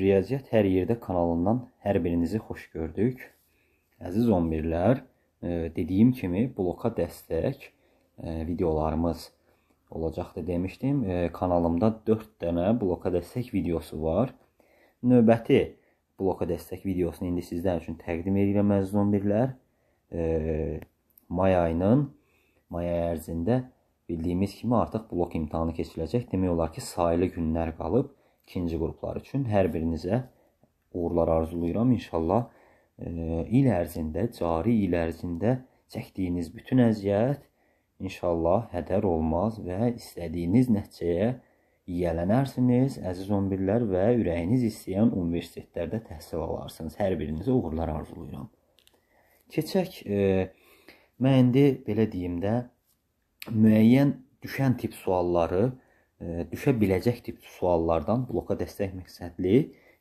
Riyaziyyat hər yerdə kanalından hər birinizi xoş gördük. Əziz 11-lər, e, dediyim kimi bloka dəstək e, videolarımız olacaqdı demişdim. E, kanalımda 4 dənə bloka dəstək videosu var. Növbəti bloka dəstək videosunu indi sizlər üçün təqdim edirəm əziz 11-lər. May ayının may ayı ərzində bildiyimiz kimi artıq blok imtahanı keçiriləcək. Demək olar ki, sayılı günlər qalıb ikinci qruplar üçün hər birinizə uğurlar arzulayıram. İnşallah e, il ərzində, cari il ərzində çəkdiyiniz bütün əziyyət inşallah hədər olmaz və istədiyiniz nəticəyə yiyələnərsiniz, əziz 11-lər və ürəyiniz istəyən universitetlərdə təhsil alarsınız. Hər birinizə uğurlar arzulayıram. Keçək, e, mən indi belə deyim də müəyyən düşən tip sualları düşə biləcək tip suallardan bloka dəstək məqsədli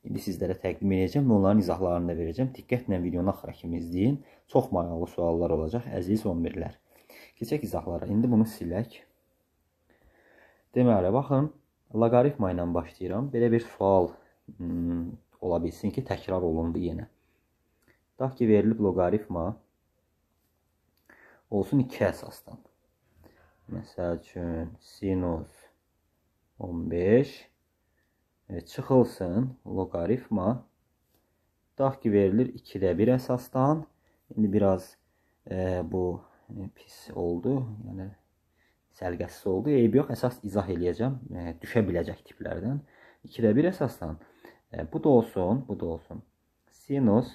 indi sizlərə təqdim edəcəm və onların izahlarını da verəcəm. Diqqətlə videonu axıra kimi izləyin. Çox maraqlı suallar olacaq əziz 11-lər. Keçək izahlara. İndi bunu silək. Deməli, baxın, loqaritma ilə başlayıram. Belə bir sual hmm, ola bilsin ki, təkrar olundu yenə. Tutaq ki, verilib loqaritma olsun 2 əsasdan. Məsəl üçün sinus 15 e, çıxılsın loqaritma. Tutaq ki, verilir 2-də 1 əsasdan. İndi biraz e, bu e, pis oldu. Yəni sərgəsiz oldu. Eybi yox, əsas izah eləyəcəm. E, düşə biləcək tiplərdən. 2-də 1 əsasdan. E, bu da olsun, bu da olsun. Sinus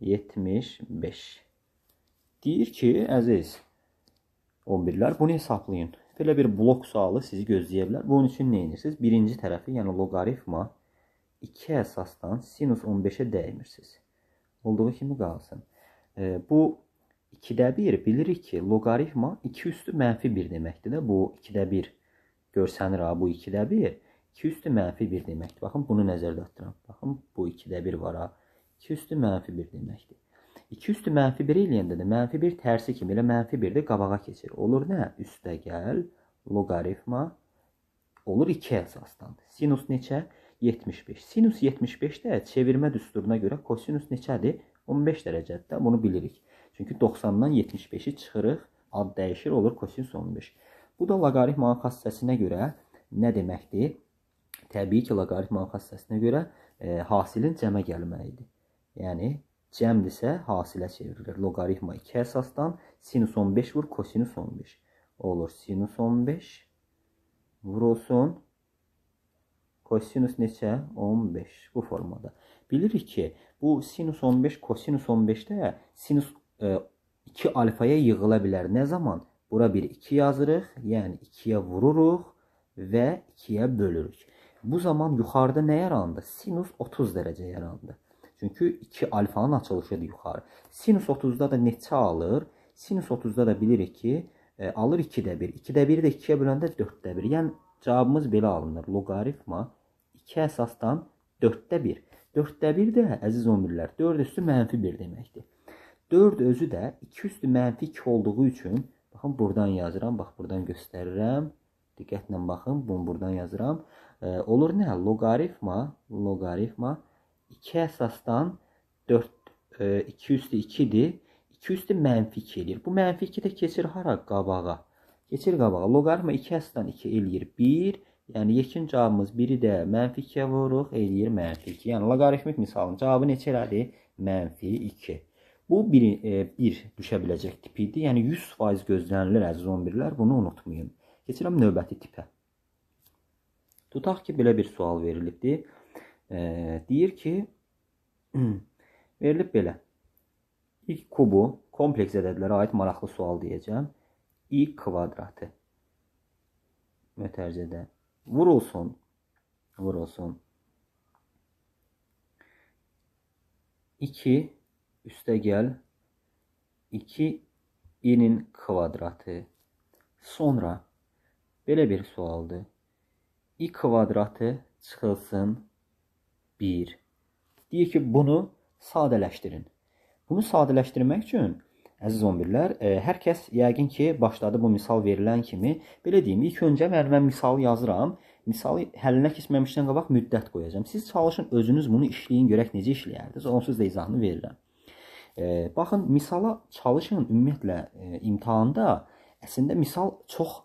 75. Deyir ki, əziz 11-lər bunu hesablayın. Belə bir blok sualı sizi gözləyə bilər. Bunun üçün nə edirsiniz? Birinci tərəfi, yəni loqaritma 2 əsasdan sinus 15-ə dəymirsiniz. Olduğu kimi qalsın. E, bu 2-də 1 bilirik ki, loqaritma 2 üstü mənfi 1 deməkdir də. Bu 2-də 1 görsənir ha, bu 2-də 1. 2 üstü mənfi 1 deməkdir. Baxın, bunu nəzərdə tuturam. Baxın, bu 2-də 1 var ha. 2 üstü mənfi 1 deməkdir. 2 üstü mənfi 1 eləyəndə də mənfi 1 tərsi kimi elə mənfi 1 də qabağa keçir. Olur nə? Üstə gəl, loqaritma olur 2 əsasdan. Sinus neçə? 75. Sinus 75 də çevirmə düsturuna görə kosinus neçədir? 15 dərəcədə bunu bilirik. Çünki 90-dan 75-i çıxırıq, ad dəyişir, olur kosinus 15. Bu da loqaritmanın xassəsinə görə nə deməkdir? Təbii ki, loqaritmanın xassəsinə görə e, hasilin cəmə gəlməyidir. Yəni Cəmdirsə hasilə çevrilir. Loqaritma 2 əsasdan sinus 15 vur kosinus 15. Olur sinus 15 vur olsun kosinus neçə? 15 bu formada. Bilirik ki, bu sinus 15 kosinus 15-də sinus e, 2 alfaya yığıla bilər. Nə zaman? Bura bir 2 yazırıq, yəni 2-yə vururuq və 2-yə bölürük. Bu zaman yuxarıda nə yarandı? Sinus 30 dərəcə yarandı. Çünki 2 alfanın açılışıdır yuxarı. Sinus 30-da da neçə alır? Sinus 30-da da bilirik ki, e, alır 2-də 1. 2-də 1-i də 2-yə böləndə 4-də 1. Yəni cavabımız belə alınır. Loqaritma 2 əsasdan 4-də 1. 4-də 1 də əziz ömürlər 4 üstü mənfi 1 deməkdir. 4 özü də 2 üstü mənfi 2 olduğu üçün baxın buradan yazıram, bax buradan göstərirəm. Diqqətlə baxın, bunu buradan yazıram. E, olur nə? Loqaritma, loqaritma 2 2 əsasdan 4 e, 2 üstü 2-dir. 2 üstü mənfi 2 eləyir. Bu mənfi 2 də keçir hara? Qabağa. Keçir qabağa. Loqaritma 2 əsasdan 2 eləyir 1. Yəni yekin cavabımız 1-i də mənfi 2-yə vururuq, eləyir mənfi 2. Yəni loqaritmik misalın cavabı neçə elədi? Mənfi 2. Bu 1 e, bir düşə biləcək tipidir. Yəni 100% gözlənilir əziz 11-lər. Bunu unutmayın. Keçirəm növbəti tipə. Tutaq ki, belə bir sual verilibdir deyir ki, verilib belə. İlk kubu kompleks ədədlərə aid maraqlı sual deyəcəm. i kvadratı mötərcədə vurulsun, vurulsun. 2 üstə gəl 2 i-nin kvadratı. Sonra belə bir sualdır. i kvadratı çıxılsın 1. Deyir ki, bunu sadələşdirin. Bunu sadələşdirmək üçün Əziz 11-lər, e, hər kəs yəqin ki, başladı bu misal verilən kimi, belə deyim, ilk öncə mən, mən misalı yazıram. Misalı həllinə keçməmişdən qabaq müddət qoyacağam. Siz çalışın özünüz bunu işləyin, görək necə işləyərdiniz. Onsuz da izahını verirəm. E, baxın, misala çalışın ümumiyyətlə e, imtahanda əslində misal çox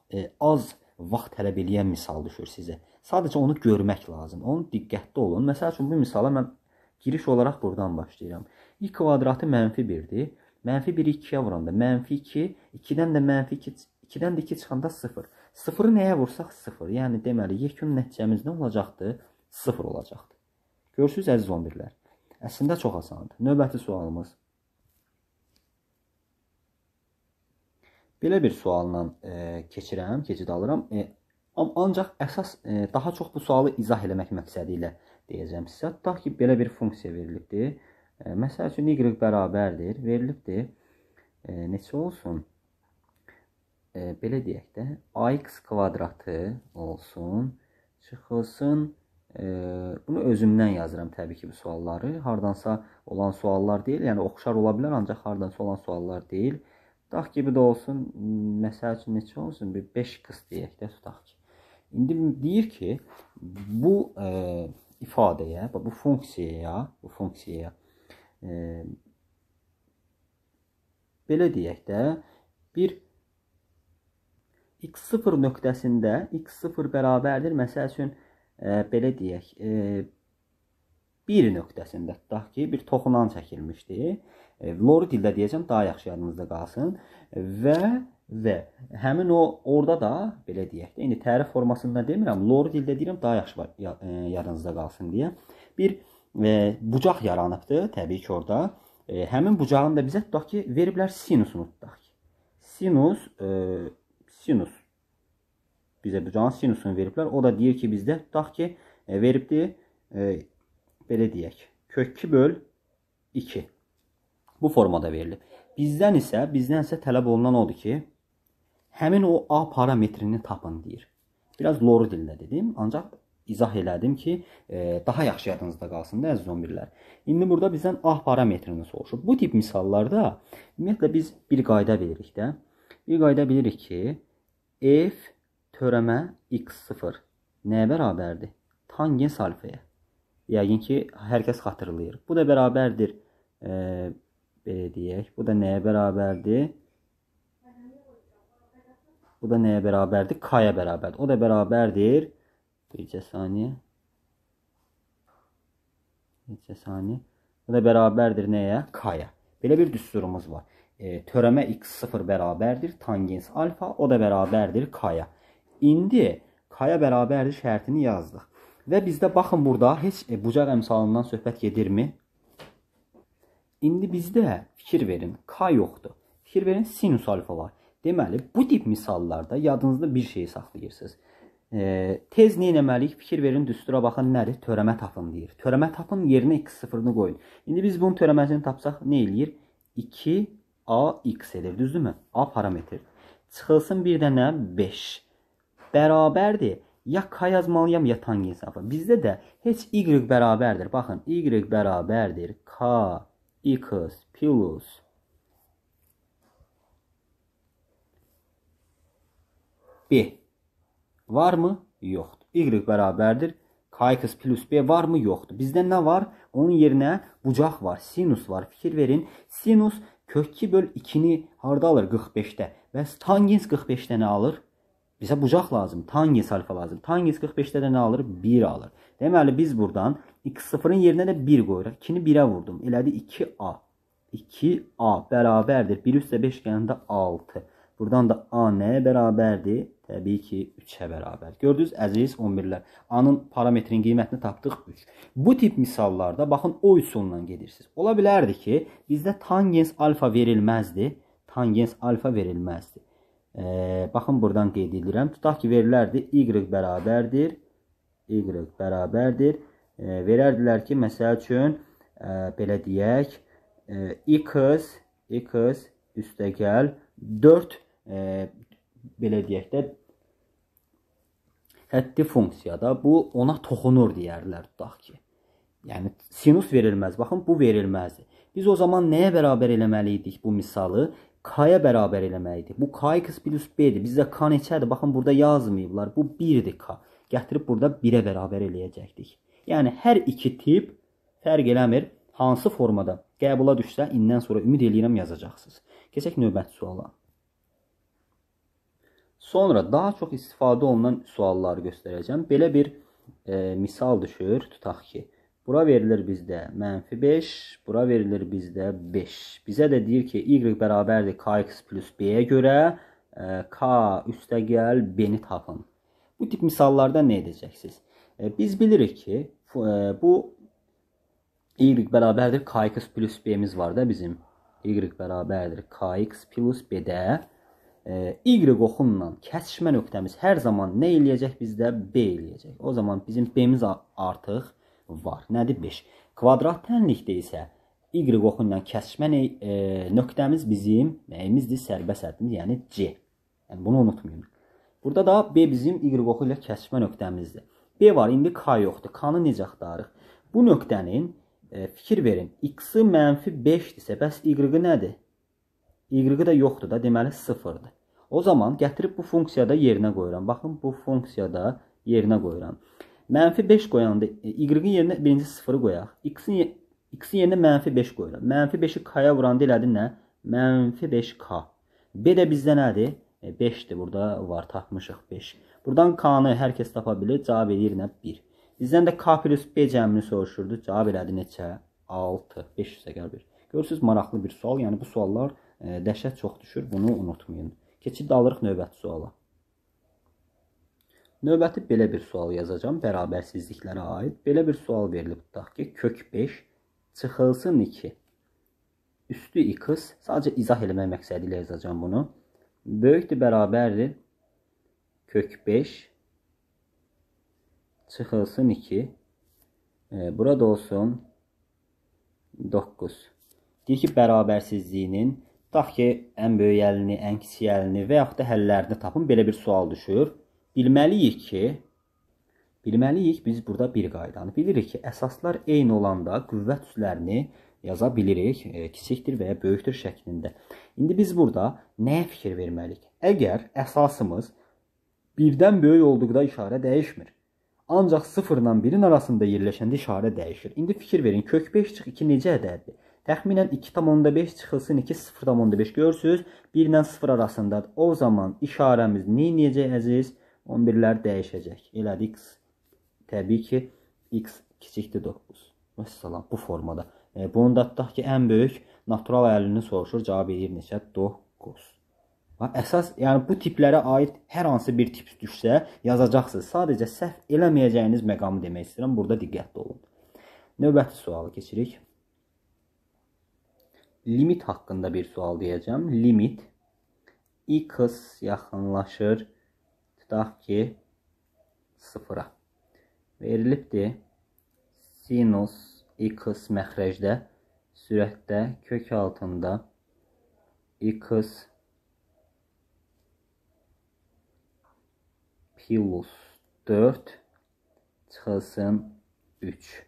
az vaxt tələb eləyən misal düşür sizə. Sadəcə onu görmək lazım. Onun diqqətli olun. Məsəl üçün bu misala mən giriş olaraq buradan başlayıram. i kvadratı mənfi 1-dir. Mənfi 1-i 2-yə vuranda mənfi 2, 2-dən də mənfi 2, 2-dən də 2 çıxanda 0. 0-ı nəyə vursaq 0. Yəni deməli yekun nəticəmiz nə olacaqdı? 0 olacaqdı. Görürsüz əziz 11-lər. Əslində çox asandır. Növbəti sualımız. Belə bir sualla e, keçirəm, keçid alıram. E, Ancaq əsas e, daha çox bu sualı izah eləmək məqsədi ilə deyəcəm sizə. Tutaq ki, belə bir funksiya verilibdir. E, məsəl üçün y bərabərdir, verilibdir. E, neçə olsun? E, belə deyək də, ax kvadratı olsun, çıxılsın. E, bunu özümdən yazıram təbii ki, bu sualları. Hardansa olan suallar deyil, yəni oxşar ola bilər, ancaq hardansa olan suallar deyil. Tutaq ki, bu da olsun, məsəl üçün neçə olsun? Bir 5 qıs deyək də tutaq ki. İndi deyir ki, bu e, ifadəyə, bu funksiyaya, bu funksiyaya e, belə deyək də, bir x0 nöqtəsində x0 bərabərdir, məsəl üçün, e, belə deyək, e, 1 nöqtəsində tutaq ki, bir toxunan çəkilmişdir. E, Lori dildə deyəcəm, daha yaxşı yadınızda qalsın. Və və həmin o orada da belə deyək də, indi tərif formasında demirəm, lor dildə deyirəm, daha yaxşı var, e, yadınızda qalsın deyə. Bir e, bucaq yaranıbdı təbii ki, orada. E, həmin bucağın da bizə tutaq ki, veriblər sinusunu tutaq ki. Sinus e, sinus bizə bucağın sinusunu veriblər. O da deyir ki, bizdə tutaq ki, e, veribdi e, belə deyək, kök 2 böl 2. Bu formada verilib. Bizdən isə, bizdən isə tələb olunan odur ki, Həmin o A parametrini tapın deyir. Biraz loru dilində dedim, ancaq izah elədim ki, e, daha yaxşı yadınızda qalsın da əziz 11-lər. İndi burada bizdən A parametrini soruşub. Bu tip misallarda ümumiyyətlə biz bir qayda bilirik də. Bir qayda bilirik ki, f törəmə x0 nəyə bərabərdir? Tangens alfaya. Yəqin ki, hər kəs xatırlayır. Bu da bərabərdir. E, belə deyək, bu da nəyə bərabərdir? Bu da neye beraberdi? K'ya beraberdi. O da beraberdir. Bir saniye. Bir saniye. Bu da beraberdir neye? K'ya. Böyle bir düsturumuz var. E, töreme x0 beraberdir. Tangens alfa o da beraberdir K'ya. İndi K'ya beraberdir şartını yazdıq. Ve bizde bakın burada heç e, bucaq əmsalından söhbət gedirmi? İndi bizdə fikir verin. K yoxdur. Fikir verin sinus alfa var. Deməli, bu tip misallarda yadınızda bir şeyi saxlayırsınız. E, tez nə etməliyik? Fikir verin, düstura baxın, nədir? Törəmə tapın deyir. Törəmə tapın yerinə 2-0-ını qoyun. İndi biz bunun törəməsini tapsaq nə eləyir? 2AX edir, düzdürmü? A parametr. Çıxılsın bir dənə 5. Bərabərdir. Ya K yazmalıyam, ya tangensiyafa. Bizdə də heç Y bərabərdir. Baxın, Y bərabərdir. K, X, plus B. Var mı? Yoxdur. Y bərabərdir. Kx plus B var mı? Yoxdur. Bizdə nə var? Onun yerinə bucaq var. Sinus var. Fikir verin. Sinus kök 2 böl 2-ni harda alır? 45-də. Bəs tangens 45-də nə alır? Bizə bucaq lazım. Tangens alfa lazım. Tangens 45-də də nə alır? 1 alır. Deməli biz burdan x0-ın yerinə də 1 qoyuruq. 2-ni 1-ə vurdum. Elədi 2a. 2a bərabərdir. 1 üstə 5 gələndə 6. Buradan da A nəyə bərabərdir? Təbii ki, 3-ə bərabər. Gördünüz, əziz 11-lər. A-nın parametrin qiymətini tapdıq 3. Bu tip misallarda baxın o üsulundan gedirsiniz. Ola bilərdi ki, bizdə tangens alfa verilməzdi. Tangens alfa verilməzdi. E, baxın, buradan qeyd edirəm. Tutaq ki, verilərdi y bərabərdir. Y bərabərdir. E, verərdilər ki, məsəl üçün, e, belə deyək, e, x, x üstə gəl 4 e, belə deyək də həddi funksiyada bu ona toxunur deyərlər tutaq ki. Yəni sinus verilməz. Baxın bu verilməzdir. Biz o zaman nəyə bərabər eləməli idik bu misalı? K-ya bərabər eləməli idik. Bu K x B-dir. Bizdə K neçədir? Baxın burada yazmayıblar. Bu 1-dir K. Gətirib burada 1-ə bərabər eləyəcəkdik. Yəni hər iki tip fərq eləmir. Hansı formada qəbula düşsə, indən sonra ümid eləyirəm yazacaqsınız. Keçək növbəti suala. Sonra daha çox istifadə olunan sualları göstərəcəm. Belə bir e, misal düşür. Tutaq ki, bura verilir bizdə mənfi 5, bura verilir bizdə 5. Bizə də deyir ki, y bərabərdir kx plus b-yə görə e, k üstəgəl b-ni tapın. Bu tip misallarda nə edəcəksiniz? E, biz bilirik ki, e, bu y bərabərdir kx plus b-miz var da bizim. y bərabərdir kx plus b-də y oxunla kəsişmə nöqtəmiz hər zaman nə eləyəcək bizdə? B eləyəcək. O zaman bizim B-miz artıq var. Nədir 5? Kvadrat tənlikdə isə y oxunla kəsişmə e, nöqtəmiz bizim nəyimizdir? Sərbəst həddimiz, yəni C. Yəni bunu unutmayın. Burada da B bizim y oxu ilə kəsişmə nöqtəmizdir. B var, indi K yoxdur. K-nı necə axtarırıq? Bu nöqtənin e, fikir verin. X-i -5-dirsə, bəs y-ı nədir? Y-ı da yoxdur da, deməli 0-dır. O zaman gətirib bu funksiyada yerinə qoyuram. Baxın, bu funksiyada yerinə qoyuram. Mənfi 5 qoyanda y-in yerinə birinci 0-ı qoyaq. X-in x-in yerinə mənfi 5 qoyuram. Mənfi 5-i k-ya vuranda elədi nə? Mənfi 5k. B də bizdə nədir? 5-dir. E, Burada var, tapmışıq 5. Buradan k-nı hər kəs tapa bilir. Cavab eləyir nə? 1. Bizdən də k plus b cəmini soruşurdu. Cavab elədi neçə? 6. 5 üstə gəl 1. Görürsüz, maraqlı bir sual. Yəni bu suallar ə, e, dəhşət çox düşür. Bunu unutmayın. Keçid alırıq növbəti suala. Növbəti belə bir sual yazacağam, bərabərsizliklərə aid. Belə bir sual verilib tutaq ki, kök 5 çıxılsın 2. Üstü 2 sadəcə izah eləmək məqsədi ilə yazacağam bunu. Böyükdür bərabərdir kök 5 çıxılsın 2. E, burada olsun 9. Deyir ki, bərabərsizliyinin Tutaq ki, ən böyük əlini, ən kiçik əlini və yaxud da həllərini tapın. Belə bir sual düşür. Bilməliyik ki, bilməliyik biz burada bir qaydanı bilirik ki, əsaslar eyni olanda qüvvət üzlərini yaza bilirik, e, kiçikdir və ya böyükdür şəklində. İndi biz burada nəyə fikir verməliyik? Əgər əsasımız birdən böyük olduqda işarə dəyişmir. Ancaq 0 ilə 1-in arasında yerləşəndə işarə dəyişir. İndi fikir verin, kök 5 çıx 2 necə ədəddir? Təxminən 2.5 çıxılsın 2 0.5 görürsüz. 1 ilə 0 arasındadır. O zaman işarəmiz nə necə əziz? 11-lər dəyişəcək. Elədi x təbii ki x kiçikdir 9. Vəssalam bu formada. E, bunu da tutaq ki ən böyük natural əlini soruşur. Cavab eləyir neçə? 9. Əsas, yəni bu tiplərə aid hər hansı bir tip düşsə, yazacaqsınız. Sadəcə səhv eləməyəcəyiniz məqamı demək istəyirəm. Burada diqqətli olun. Növbəti suala keçirik limit haqqında bir sual deyəcəm. Limit x yaxınlaşır tutaq ki 0-a. Verilibdir sinus x məxrəcdə sürətdə kök altında x plus 4 çıxılsın 3.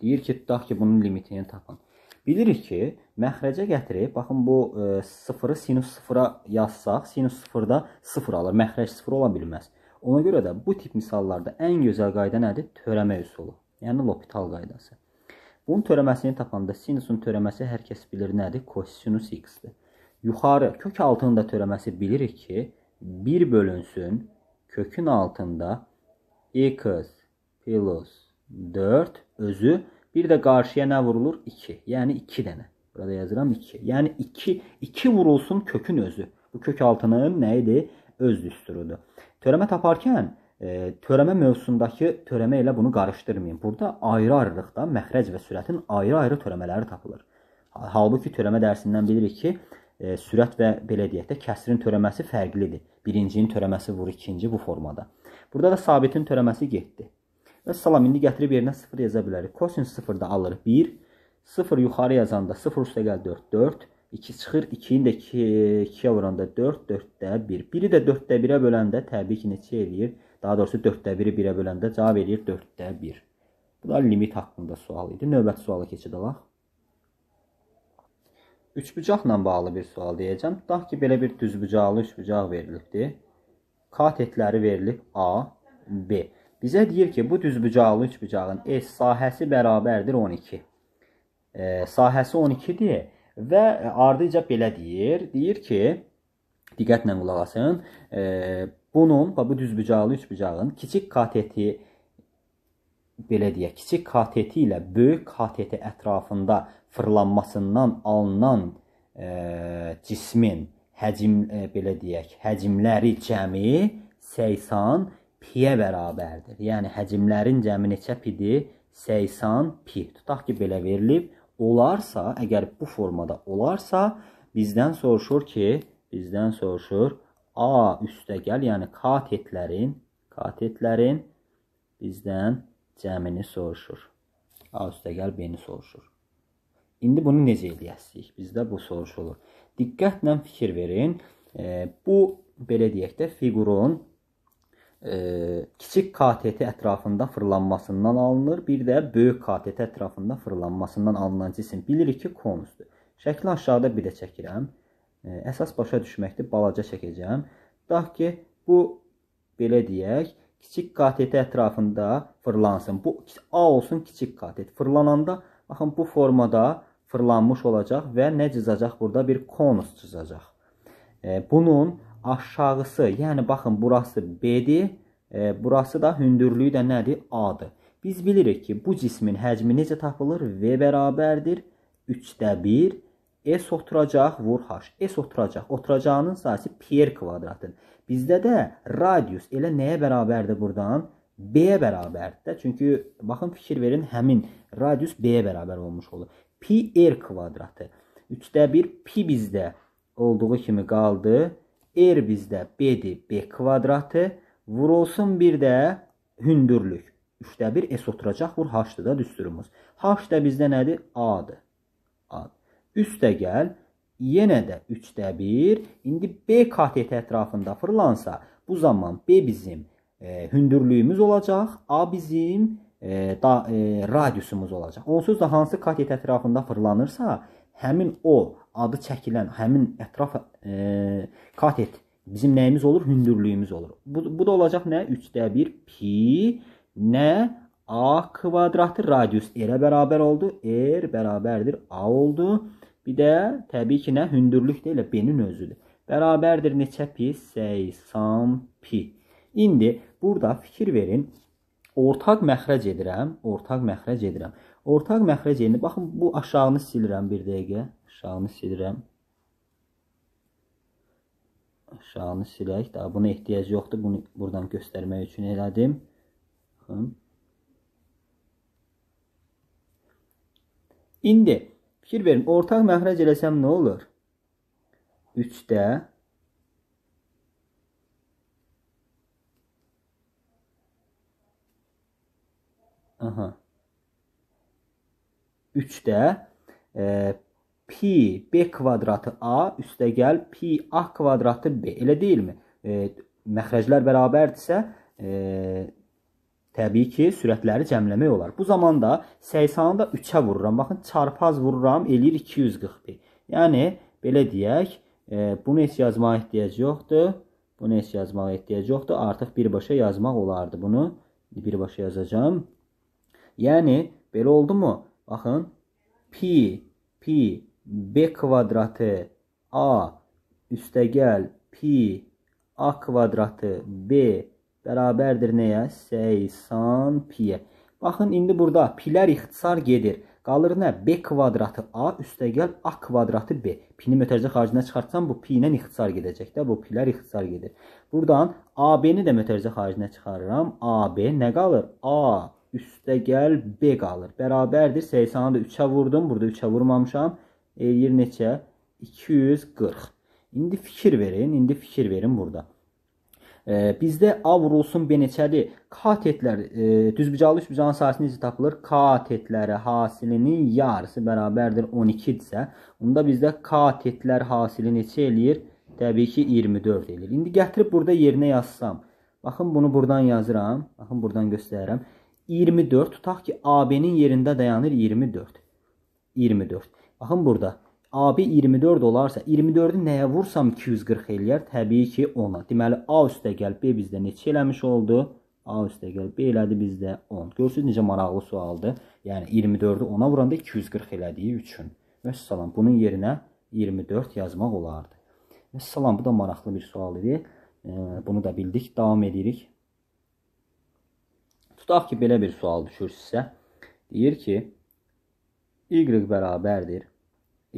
Deyir ki, tutaq ki, bunun limitini tapın. Bilirik ki, məxrəcə gətirib, baxın bu e, sıfırı sinus sıfıra yazsaq, sinus sıfırda sıfır alır, məxrəc sıfır ola bilməz. Ona görə də bu tip misallarda ən gözəl qayda nədir? Törəmə üsulu, yəni L'Hopital qaydası. Bunun törəməsini tapanda sinusun törəməsi hər kəs bilir nədir? Cosinus x-dir. Yuxarı kök altında törəməsi bilirik ki, 1 bölünsün kökün altında x plus 4 özü Bir də qarşıya nə vurulur? 2. Yəni 2 dənə. Burada yazıram 2. Yəni 2 2 vurulsun kökün özü. Bu kök altının nə idi? Öz düsturudur. Törəmə taparkən e, törəmə mövzusundakı törəmə ilə bunu qarışdırmayın. Burada ayrı-ayrılıqda məxrəc və sürətin ayrı-ayrı törəmələri tapılır. Halbuki törəmə dərsindən bilirik ki, e, sürət və belə deyək də kəsrin törəməsi fərqlidir. Birincinin törəməsi vur, ikinci bu formada. Burada da sabitin törəməsi getdi. Və salam indi gətirib yerinə 0 yaza bilərik. Kosin 0-da alır 1. 0 yuxarı yazanda 0 üstə gəl 4, 4. 2 çıxır, 2-ni də 2-yə vuranda 4, 4-də 1. 1-i də 4-də 1-ə böləndə təbii ki, neçə eləyir? Daha doğrusu 4-də 1-i 1-ə böləndə cavab eləyir 4-də 1. Bu da limit haqqında sual idi. Növbəti suala keçid alaq. Üçbucaqla bağlı bir sual deyəcəm. Tutaq ki, belə bir düzbucaqlı üçbucaq verilibdir. Katetləri verilib A, B. Bizə deyir ki, bu düzbucaqlı üçbucağın S sahəsi bərabərdir 12. E, sahəsi 12-dir və ardıca belə deyir. Deyir ki, diqqətlə qulaq asın. E, bunun və bu düzbucaqlı üçbucağın kiçik kateti belə deyək, kiçik kateti ilə böyük kateti ətrafında fırlanmasından alınan e, cismin həcm e, belə deyək, həcmləri cəmi 80 piyə bərabərdir. Yəni həcmlərin cəmi neçə pidir? 80 pi. Tutaq ki, belə verilib. Olarsa, əgər bu formada olarsa, bizdən soruşur ki, bizdən soruşur A üstəgəl, yəni katetlərin, katetlərin bizdən cəmini soruşur. A üstəgəl B-ni soruşur. İndi bunu necə eləyəsik? Bizdə bu soruşulur. Diqqətlə fikir verin. E, bu, belə deyək də, figurun e, kiçik KTT ətrafında fırlanmasından alınır, bir də böyük KTT ətrafında fırlanmasından alınan cisim bilirik ki, konusdur. Şəkli aşağıda belə çəkirəm. E, əsas başa düşməkdir, balaca çəkəcəm. Tutaq ki, bu belə deyək, kiçik KTT ətrafında fırlansın. Bu A olsun kiçik KTT. Fırlananda baxın bu formada fırlanmış olacaq və nə cızacaq burada bir konus cızacaq. E, bunun aşağısı, yəni baxın burası B-dir, e, burası da hündürlüyü də nədir? A-dır. Biz bilirik ki, bu cismin həcmi necə tapılır? V bərabərdir 3-də 1. S oturacaq, vur H. S oturacaq. Oturacağının sayısı PR kvadratıdır. Bizdə də radius elə nəyə bərabərdir burdan? B-yə bərabərdir də. Çünki baxın fikir verin, həmin radius B-yə bərabər olmuş olur. PR kvadratı. 3-də 1 pi bizdə olduğu kimi qaldı. R er bizdə B-dir, B kvadratı. Vurulsun bir də hündürlük. 3də 1 S oturacaq, vur H-dır da düsturumuz. H də bizdə nədir? A-dır. A. Üstə gəl. Yenə də 3də 1. İndi B KTT ətrafında fırlansa, bu zaman B bizim e, hündürlüyümüz olacaq, A bizim e, da, e, radiusumuz olacaq. Onsuz da hansı KTT ətrafında fırlanırsa, həmin o adı çəkilən, həmin ətraf e, katet bizim nəyimiz olur? Hündürlüyümüz olur. Bu, bu da olacaq nə? 3/1 pi nə a kvadratı radius r-ə bərabər oldu. r bərabərdir a oldu. Bir də təbii ki, nə hündürlük deyil, b-nin özüdür. Bərabərdir neçə pi? 80 pi. İndi burada fikir verin. Ortaq məxrəc edirəm, ortaq məxrəc edirəm. Ortaq məxrəc yerini, baxın, bu aşağını silirəm bir dəqiqə. Aşağını silirəm. Aşağını silək. Daha buna ehtiyac yoxdur. Bunu buradan göstərmək üçün elədim. Baxın. İndi fikir verin, ortaq məxrəc eləsəm nə olur? 3-də 3-də e, pi b kvadratı a üstəgəl pi a kvadratı b. Elə deyilmi? E, məxrəclər bərabərdirsə, e, təbii ki, sürətləri cəmləmək olar. Bu zamanda 80-ı da 3-ə vururam. Baxın, çarpaz vururam, eləyir 241. Yəni belə deyək, e, bunu heç yazmağa ehtiyac yoxdur. Bunu heç yazmağa ehtiyac yoxdur. Artıq birbaşa yazmaq olardı bunu. Birbaşa yazacağam. Yəni belə oldumu? Baxın. Pi, pi, b kvadratı, a, üstəgəl, pi, a kvadratı, b, bərabərdir nəyə? 80 piyə. Baxın, indi burada pilər ixtisar gedir. Qalır nə? B kvadratı A üstəgəl A kvadratı B. Pini mötərcə xaricinə çıxartsan, bu pi ilə ixtisar gedəcək də. Bu pilər ixtisar gedir. Buradan AB-ni də mötərcə xaricinə çıxarıram. AB nə qalır? A üstə gəl B qalır. Bərabərdir. 80-a da 3-ə vurdum. Burada 3-ə vurmamışam. Eləyir neçə? 240. İndi fikir verin. İndi fikir verin burada. E, bizdə A vurulsun B neçədir? Katetlər, e, düzbucaqlı üçbucağın sayısı necə tapılır? Katetləri hasilinin yarısı bərabərdir 12-dirsə, onda bizdə katetlər hasili neçə eləyir? Təbii ki, 24 eləyir. İndi gətirib burada yerinə yazsam. Baxın bunu buradan yazıram. Baxın buradan göstərirəm. 24 tutaq ki, AB-nin yerində dayanır 24. 24. Baxın burada. AB 24 olarsa, 24-ü nəyə vursam 240 eləyər? Təbii ki, 10-a. Deməli, A üstə gəl B bizdə neçə eləmiş oldu? A üstə gəl B elədi bizdə 10. Görürsünüz necə maraqlı sualdır. Yəni 24-ü 10-a vuranda 240 elədiyi üçün. Vəssalam, bunun yerinə 24 yazmaq olardı. Vəssalam, bu da maraqlı bir sual idi. Bunu da bildik. Davam edirik. Tutaq ki, belə bir sual düşür sizə. Deyir ki, y bərabərdir.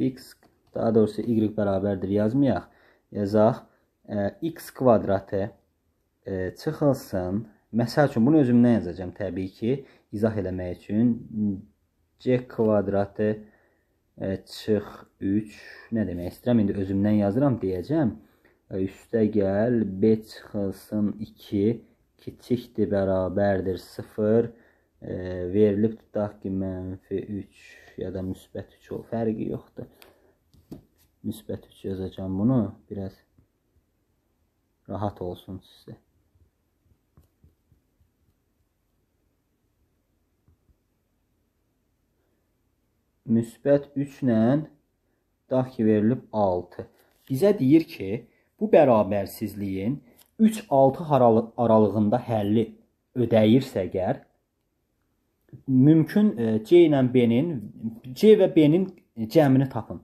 x, daha doğrusu y bərabərdir yazmayaq. Yazaq, ə, e, x kvadratı ə, e, çıxılsın. Məsəl üçün, bunu özümdən yazacağım təbii ki, izah eləmək üçün. c kvadratı ə, e, çıx 3, nə demək istəyirəm, indi özümdən yazıram deyəcəm. Ə, üstə gəl, b çıxılsın 2, kiçikdir bərabərdir 0 e, verilib tutaq ki, mənfi 3 ya da müsbət 3 ol. Fərqi yoxdur. Müsbət 3 yazacağam bunu. Biraz rahat olsun sizə. Müsbət 3 ilə tutaq ki, verilib 6. Bizə deyir ki, bu bərabərsizliyin 3-6 aralığında həlli ödəyirsə əgər mümkün e, C ilə B-nin C və B-nin cəmini tapın.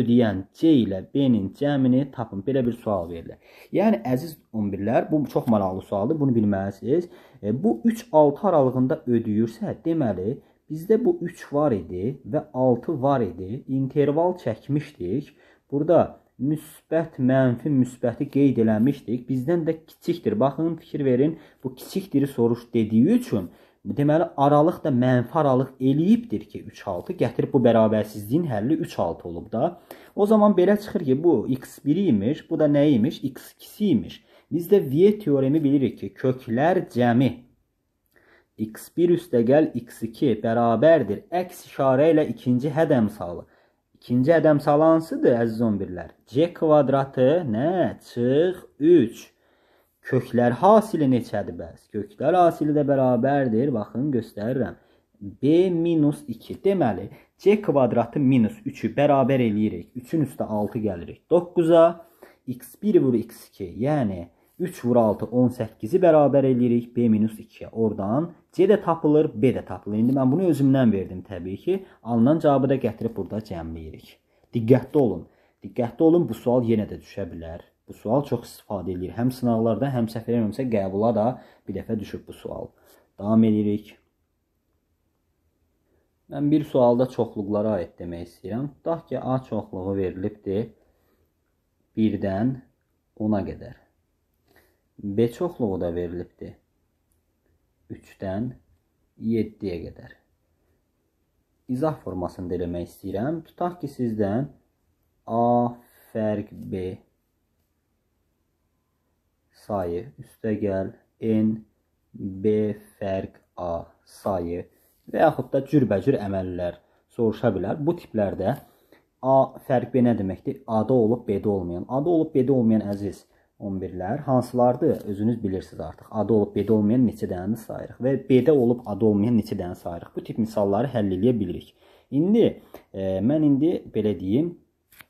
Ödəyən C ilə B-nin cəmini tapın. Belə bir sual verilir. Yəni əziz 11-lər, bu çox maraqlı sualdır. Bunu bilməlisiniz. E, bu 3-6 aralığında ödəyirsə, deməli bizdə bu 3 var idi və 6 var idi. İnterval çəkmişdik. Burada müsbət, mənfi, müsbəti qeyd eləmişdik. Bizdən də kiçikdir. Baxın, fikir verin. Bu kiçikdiri soruş dediyi üçün deməli aralıq da mənfi aralıq eliyibdir ki, 3-6 gətirib bu bərabərsizliyin həlli 3-6 olub da. O zaman belə çıxır ki, bu x1 imiş, bu da nə imiş? x2 imiş. Biz də Viye teoremi bilirik ki, köklər cəmi x1 üstəgəl x2 bərabərdir. Əks işarə ilə ikinci hədəm salı. İkinci ədəmsal hansıdır, əziz 11-lər? C kvadratı nə? Çıx 3. Köklər hasili neçədir bəs? Köklər hasili də bərabərdir. Baxın, göstərirəm. B minus 2. Deməli, C kvadratı minus 3-ü bərabər eləyirik. 3-ün üstə 6 gəlirik. 9-a x1 vur x2. Yəni, 9 3 vur 6 18-i bərabər eləyirik B-2-yə. Oradan C də tapılır, B də tapılır. İndi mən bunu özümdən verdim təbii ki. Alınan cavabı da gətirib burada cəmləyirik. Diqqətli olun. Diqqətli olun, bu sual yenə də düşə bilər. Bu sual çox istifadə edilir. Həm sınaqlarda, həm səhv eləmirəmsə qəbula da bir dəfə düşüb bu sual. Davam edirik. Mən bir sualda çoxluqlara aid demək istəyirəm. Tutaq ki, A çoxluğu verilibdir 1-dən 10-a qədər. B çoxluğu da verilibdir. 3-dən 7-yə qədər. İzah formasında eləmək istəyirəm. Tutaq ki, sizdən A fərq B sayı üstə gəl N B fərq A sayı və yaxud da cürbəcür əməllər soruşa bilər. Bu tiplərdə A fərq B nə deməkdir? A-da olub B-də olmayan. A-da olub B-də olmayan əziz. 11-lər hansılardır? Özünüz bilirsiniz artıq. A-da olub B-də olmayan neçə dənəni sayırıq və B-də olub A-da olmayan neçə dənə sayırıq. Bu tip misalları həll eləyə bilirik. İndi e, mən indi belə deyim,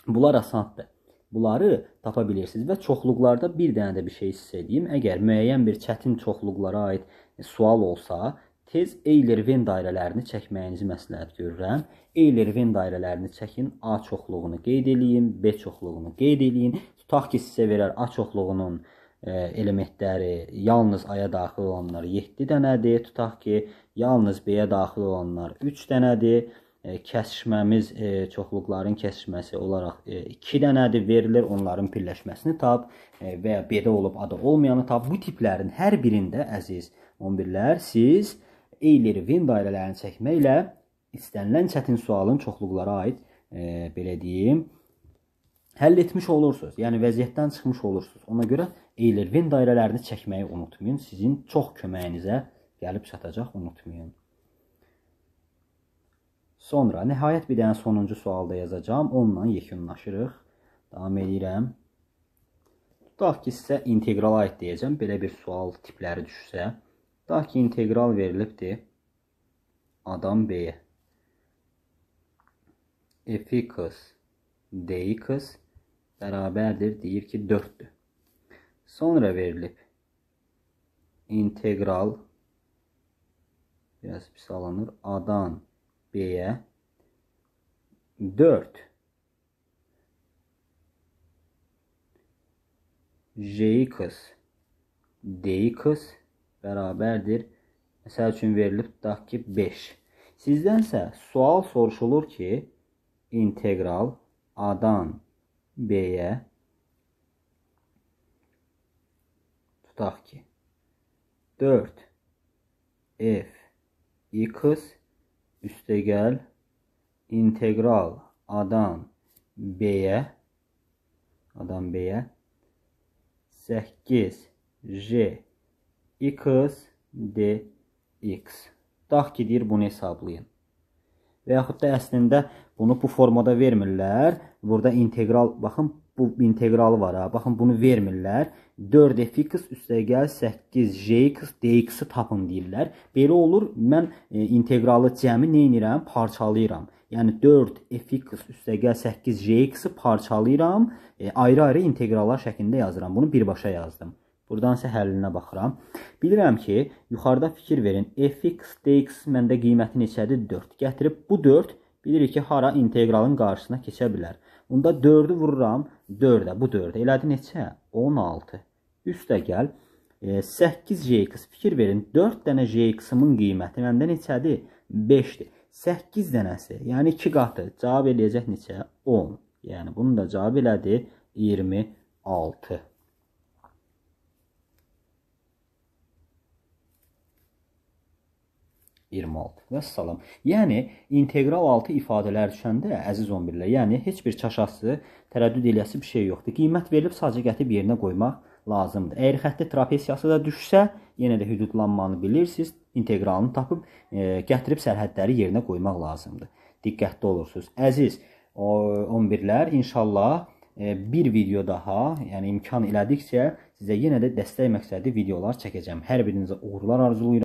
bunlar asandır. Bunları tapa bilirsiniz və çoxluqlarda bir dənə də bir şey hiss edeyim. Əgər müəyyən bir çətin çoxluqlara aid sual olsa, tez Eyler-Ven dairələrini çəkməyinizi məsləhət görürəm. Eyler-Ven dairələrini çəkin, A çoxluğunu qeyd eləyin, B çoxluğunu qeyd eləyin. Tutaq ki, sizə verər A çoxluğunun e, elementləri yalnız A-ya daxil olanlar 7 dənədir. Tutaq ki, yalnız B-yə daxil olanlar 3 dənədir. E, kəsişməmiz e, çoxluqların kəsişməsi olaraq 2 dənədir verilir. Onların birləşməsini tap və ya B-də olub A-da olmayanı tap. Bu tiplərin hər birində əziz 11-lər siz eyleri ven dairələrini çəkməklə istənilən çətin sualın çoxluqlara aid e, belə deyim, həll etmiş olursunuz. Yəni vəziyyətdən çıxmış olursunuz. Ona görə eyler ven dairələrini çəkməyi unutmayın. Sizin çox köməyinizə gəlib çatacaq, unutmayın. Sonra nəhayət bir dənə sonuncu sualda yazacağam. Onunla yekunlaşırıq. Davam edirəm. Tutaq ki, sizə integrala aid deyəcəm. Belə bir sual tipləri düşsə, Tutaq ki, integral verilibdir adam B-yə. F-x dx bərabərdir, deyir ki, 4 Sonra verilib integral biraz pis alınır. adan dan B-yə 4 J-x dx bərabərdir. Məsəl üçün verilib tutaq ki 5. Sizdənsə sual soruşulur ki, integral A-dan B-yə tutaq ki 4 f x üstəgəl integral A-dan B-yə A-dan B-yə 8 j x dx. Tutaq ki, deyir, bunu hesablayın. Və yaxud da əslində bunu bu formada vermirlər. Burada integral, baxın, bu integralı var ha. Baxın, bunu vermirlər. 4fx üstəgəl 8jx dx-i tapın deyirlər. Belə olur, mən e, integralı cəmi nə edirəm? Parçalayıram. Yəni 4fx üstəgəl 8jx-i parçalayıram, e, ayrı-ayrı integrallar şəklində yazıram. Bunu birbaşa yazdım. Buradan isə həllinə baxıram. Bilirəm ki, yuxarıda fikir verin. fx dx məndə qiyməti neçədir? 4. Gətirib bu 4 bilirik ki, hara inteqralın qarşısına keçə bilər. Onda 4-ü vururam 4-ə, bu 4-ə. Elədi neçə? 16. Üstə gəl. 8jx e, fikir verin. 4 dənə jx-imin qiyməti məndə neçədir? 5-dir. 8 dənəsi, yəni 2 qatı cavab eləyəcək neçə? 10. Yəni bunun da cavabı elədi 26. 26. Və salam. Yəni integral 6 ifadələr düşəndə əziz 11-lər, yəni heç bir çaşası, tərəddüd eləsi bir şey yoxdur. Qiymət verilib sadəcə qətib yerinə qoymaq lazımdır. Əgər xətti trapesiyası da düşsə, yenə də hüdudlanmanı bilirsiniz, inteqralını tapıb e, gətirib sərhədləri yerinə qoymaq lazımdır. Diqqətli olursunuz. Əziz 11-lər, inşallah e, bir video daha, yəni imkan elədikcə sizə yenə də dəstək məqsədi videolar çəkəcəm. Hər birinizə uğurlar arzulayıram.